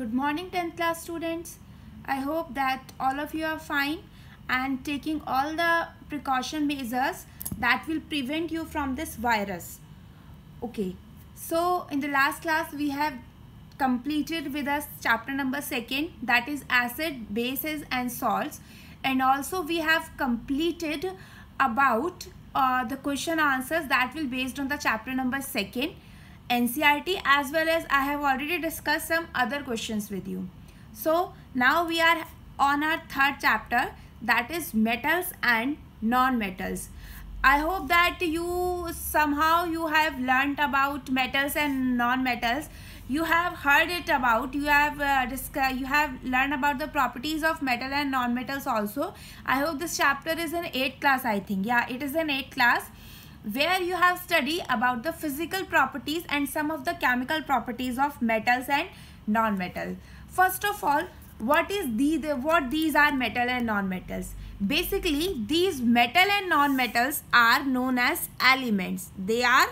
Good morning 10th class students. I hope that all of you are fine and taking all the precaution measures that will prevent you from this virus. Okay, so in the last class we have completed with us chapter number second that is acid, bases and salts and also we have completed about uh, the question answers that will based on the chapter number second NCRT as well as I have already discussed some other questions with you. So now we are on our third chapter that is metals and non-metals. I hope that you somehow you have learnt about metals and non-metals. You have heard it about you have uh, you have learned about the properties of metal and non-metals also. I hope this chapter is an 8th class I think. Yeah, it is an 8th class where you have studied about the physical properties and some of the chemical properties of metals and non-metal. First of all, what is these, what these are metal and non-metals? Basically, these metal and non-metals are known as elements. They are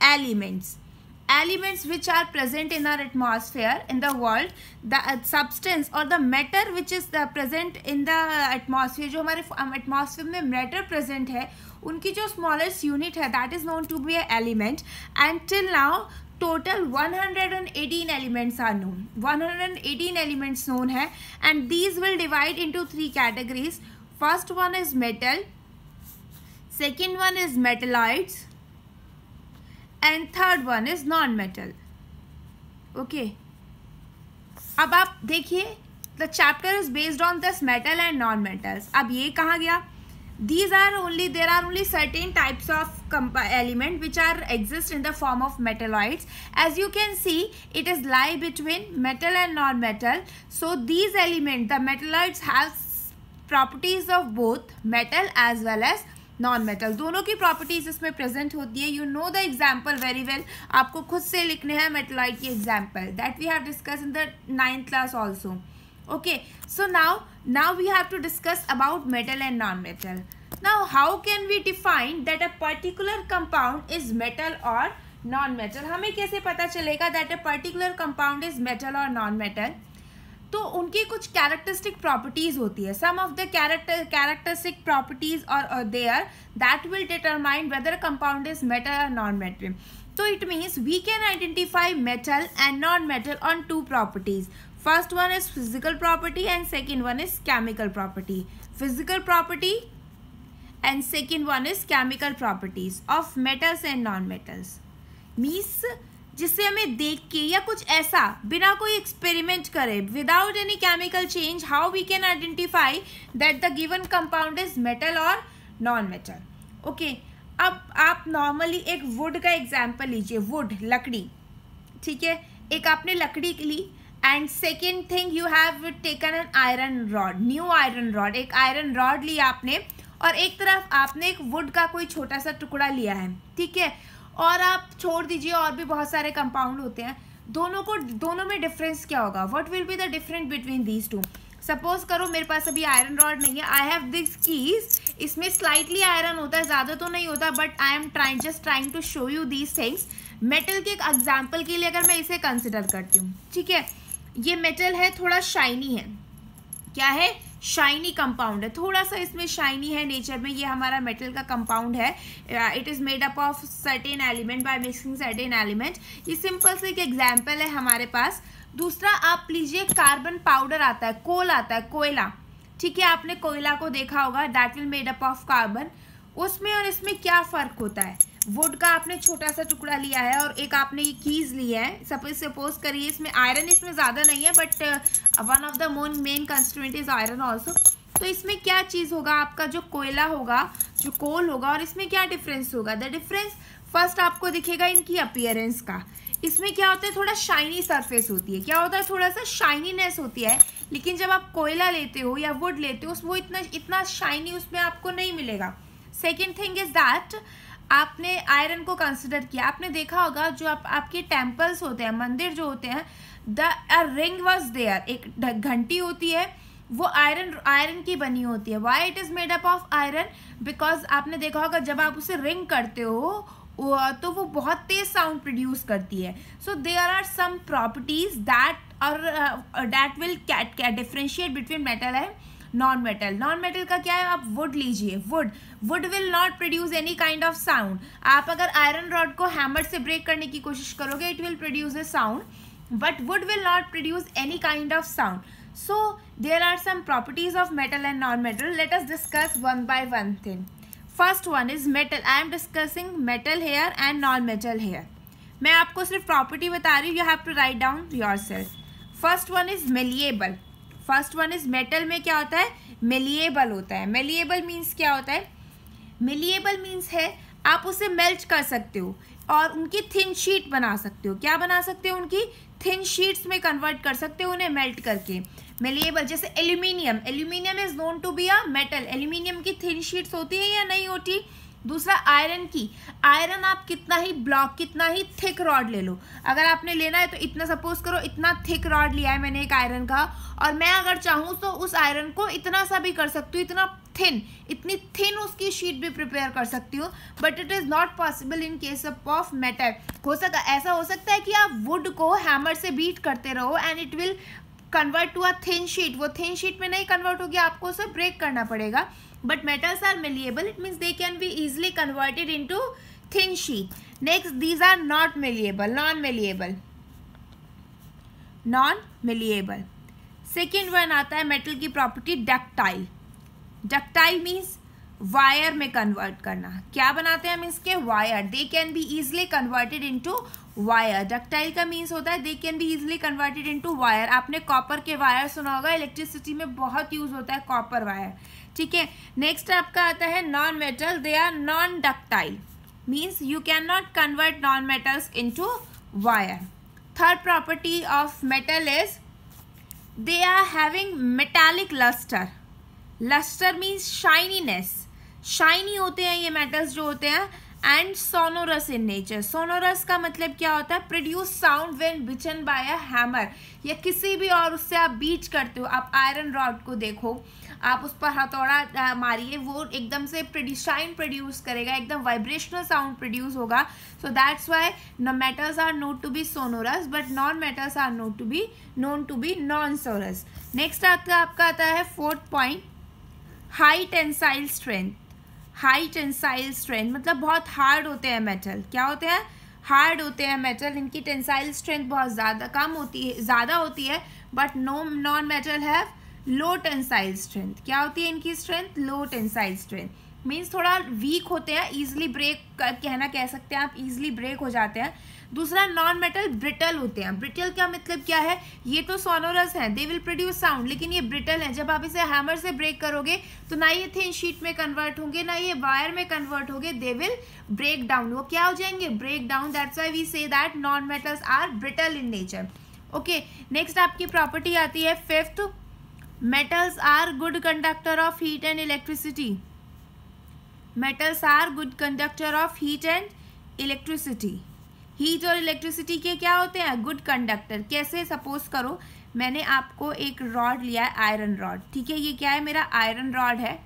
elements elements which are present in our atmosphere in the world the uh, substance or the matter which is the present in the atmosphere जो हमारे atmosphere mein matter present hai उनकी जो smallest unit है that is known to be element and till now total 118 elements are known 118 elements known है and these will divide into three categories first one is metal second one is metalloids and third one is non metal okay अब आप देखिए the chapter is based on this metal and non metals अब ये कहा गया these are only there are only certain types of element which are exist in the form of metalloids as you can see it is lie between metal and non-metal so these element the metalloids have properties of both metal as well as non metal दोनों की properties इसमें present होती है you know the example very well आपको खुद से लिखने हैं मेटलॉइड की example that we have discussed in the ninth class also okay so now now we have to discuss about metal and non-metal now how can we define that a particular compound is metal or non-metal hame kaise pata chalega that a particular compound is metal or non-metal तो उनकी कुछ characteristic properties होती है some of the character characteristic properties और are there that will determine whether a compound is metal or non-metal so it means we can identify metal and non-metal on two first one is physical property and second one is chemical property physical property and second one is chemical properties of metals and non metals means जिससे हमें देख के या कुछ ऐसा बिना कोई experiment करे without any chemical change how we can identify that the given compound is metal और नॉन मेटल ओके अब आप नॉर्मली एक वुड का एग्जाम्पल लीजिए वुड लकड़ी ठीक है एक आपने लकड़ी ली and second thing you have taken an iron rod new iron rod एक आयरन रॉड लिया आपने और एक तरफ आपने एक वुड का कोई छोटा सा टुकड़ा लिया है ठीक है और आप छोड़ दीजिए और भी बहुत सारे कंपाउंड होते हैं दोनों को दोनों में डिफरेंस क्या होगा what will be the different between these two suppose करो मेरे पास अभी आयरन रॉड नहीं है आई हैव दिस कीज इसमें स्लाइटली आयरन होता है ज़्यादा तो नहीं होता but I am trying just trying to show you these things metal के एक एग्जाम्पल के लिए अगर मैं इसे कंसिडर करती हूँ ठीक है ये मेटल है थोड़ा शाइनी है क्या है शाइनी कंपाउंड है थोड़ा सा इसमें शाइनी है नेचर में ये हमारा मेटल का कंपाउंड है it is made up of certain element by mixing certain element ये सिंपल से एक एग्जाम्पल है हमारे पास दूसरा आप लीजिए कार्बन पाउडर आता है कोल आता है कोयला ठीक है आपने कोयला को देखा होगा that will made up of carbon उसमें और इसमें क्या फ़र्क होता है वुड का आपने छोटा सा टुकड़ा लिया है और एक आपने ये कीज़ लिया है सपोज सपोज करिए इसमें आयरन इसमें ज़्यादा नहीं है बट वन ऑफ द मोन main constituent is iron also तो इसमें क्या चीज़ होगा आपका जो कोयला होगा जो कोल होगा और इसमें क्या डिफरेंस होगा द डिफरेंस फर्स्ट आपको दिखेगा इनकी अपियरेंस का इसमें क्या होता है थोड़ा शाइनी सरफेस होती है क्या होता है थोड़ा सा शाइनीनेस होती है लेकिन जब आप कोयला लेते हो या वुड लेते हो वो इतना इतना शाइनी उसमें आपको नहीं मिलेगा सेकेंड थिंग इज़ दैट आपने आयरन को कंसिडर किया आपने देखा होगा जो आप आपके टेम्पल्स होते हैं मंदिर जो होते हैं द रिंग वॉज देयर एक घंटी होती है वो आयरन आयरन की बनी होती है why it is made up of iron because आपने देखा होगा जब आप उसे रिंग करते हो तो वो बहुत तेज साउंड प्रोड्यूस करती है so there are some properties that और that will differentiate between metal and non metal non metal का क्या है आप वुड लीजिए wood wood will not produce any kind of sound आप अगर आयरन रॉड को हैमर से ब्रेक करने की कोशिश करोगे it will produce a sound but wood will not produce any kind of sound so there are some properties of metal and non metal let us discuss one by one thing first one is metal I am discussing metal here and non metal here मैं आपको सिर्फ property बता रही हूँ you have to write down your self first one is malleable first one is metal में क्या होता है मेलिएबल होता है मेलिएबल मीन्स क्या होता है मिलिएबल मीन्स है आप उसे मेल्ट कर सकते हो और उनकी थिन शीट बना सकते हो क्या बना सकते हो उनकी थिन शीट्स में कन्वर्ट कर सकते हो उन्हें मेल्ट करके मेलिएबल जैसे aluminium aluminium is known to be a metal aluminium की थिन शीट्स होती है या नहीं होती दूसरा आयरन की आयरन आप कितना ही ब्लॉक कितना ही थिक रॉड ले लो अगर आपने लेना है तो इतना सपोज करो इतना थिक रॉड लिया है मैंने एक आयरन का और मैं अगर चाहूँ तो उस आयरन को इतना सा भी कर सकती हूँ इतना थिन इतनी थिन उसकी शीट भी प्रिपेयर कर सकती हूँ but it is not possible in case of metal हो सकता ऐसा हो सकता है कि आप वुड को हैमर से बीट करते रहो and it will convert to a thin sheet वो थिन शीट में नहीं कन्वर्ट होगी आपको उसे ब्रेक करना पड़ेगा but metals are malleable it means they can be easily converted into thin sheet next these are not malleable non malleable non malleable second one आता है मेटल की property ductile ductile means wire में convert करना क्या बनाते हैं हम इसके wire they can be easily converted into wire ductile का मीन्स होता है they can be easily converted to wire आपने कॉपर के वायर सुना होगा इलेक्ट्रिसिटी में बहुत यूज होता है कॉपर वायर ठीक है नेक्स्ट आपका आता है non metal they are non ductile means you can not convert non metals into wire third property of metal is they are having metallic lustre lustre means shininess shiny होते हैं ये metals जो होते हैं and sonorous in nature sonorous का मतलब क्या होता है produce sound when beaten by a hammer या किसी भी और उससे आप बीच करते हो आप आयरन रॉड को देखो आप उस पर हथौड़ा मारिए वो एकदम से शाइन प्रोड्यूस करेगा एकदम वाइब्रेशनल साउंड प्रोड्यूस होगा सो दैट्स वाई न metals are known to be sonorous but non metals are known to be known to be non sonorous next आपका आपका आता है fourth point high tensile strength high tensile strength मतलब बहुत hard होते हैं metal क्या होते हैं हार्ड होते हैं मेटल इनकी टेंसाइल स्ट्रेंथ बहुत ज़्यादा कम होती है ज़्यादा होती है but no non metal have low tensile strength क्या होती है इनकी strength low tensile strength means थोड़ा वीक होते हैं ईजिली ब्रेक कहना कह सकते हैं आप ईजिली ब्रेक हो जाते हैं दूसरा नॉन मेटल ब्रिटल होते हैं ब्रिटल का मतलब क्या है ये तो सोनोरस हैं दे विल प्रोड्यूस साउंड लेकिन ये ब्रिटल हैं जब आप इसे हैमर से ब्रेक करोगे तो ना ये थिन शीट में कन्वर्ट होंगे ना ये वायर में कन्वर्ट होंगे दे विल ब्रेक डाउन वो क्या हो जाएंगे break down that's why we say that non metals are brittle in nature okay next आपकी प्रॉपर्टी आती है fifth metals are good conductor of heat and electricity metals are good conductor of heat and electricity heat और electricity के क्या होते हैं good conductor कैसे suppose करो मैंने आपको एक रॉड लिया है आयरन रॉड ठीक है ये क्या है मेरा आयरन रॉड है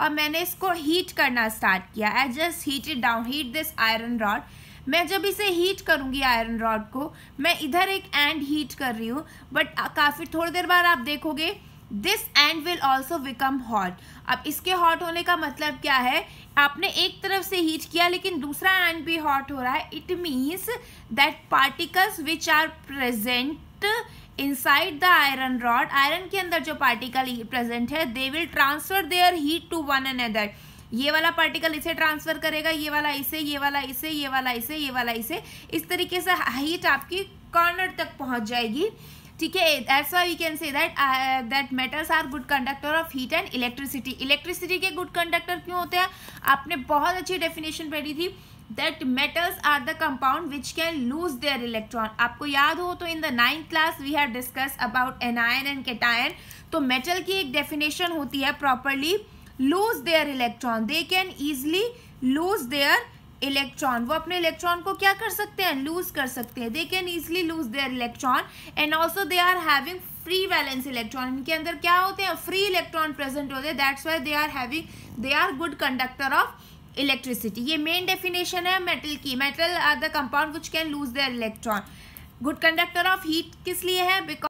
और मैंने इसको हीट करना स्टार्ट किया I just heat it down heat this iron rod मैं जब इसे हीट करूँगी आयरन रॉड को मैं इधर एक एंड हीट कर रही हूँ बट काफ़ी थोड़ी देर बाद आप देखोगे this end will also become hot अब इसके हॉट होने का मतलब क्या है आपने एक तरफ से हीट किया लेकिन दूसरा एंड भी हॉट हो रहा है it means that particles which are present inside the iron rod iron के अंदर जो पार्टिकल प्रेजेंट है they will transfer their heat to one and other ये वाला पार्टिकल इसे ट्रांसफर करेगा ये वाला इसे ये वाला इसे ये वाला इसे ये वाला इसे इस तरीके से हीट आपकी कॉर्नर तक पहुंच जाएगी ठीक है that's why we can say that that metals are good conductor of heat and electricity electricity के गुड कंडक्टर क्यों होते हैं आपने बहुत अच्छी डेफिनेशन पढ़ी थी that metals are the compound which can lose their electron आपको याद हो तो in the ninth class we have discuss about anion and cation तो मेटल की एक डेफिनेशन होती है properly lose their electron they can easily lose their electron वो अपने इलेक्ट्रॉन को क्या कर सकते हैं लूज कर सकते हैं they can easily lose their electron and also they are having free valence electron इनके अंदर क्या होते हैं फ्री इलेक्ट्रॉन प्रेजेंट होते हैं that's why they are having they are good conductor of electricity ये मेन डेफिनेशन है मेटल की metal are the compound which can lose their electron good conductor of heat किस लिए है बिकॉज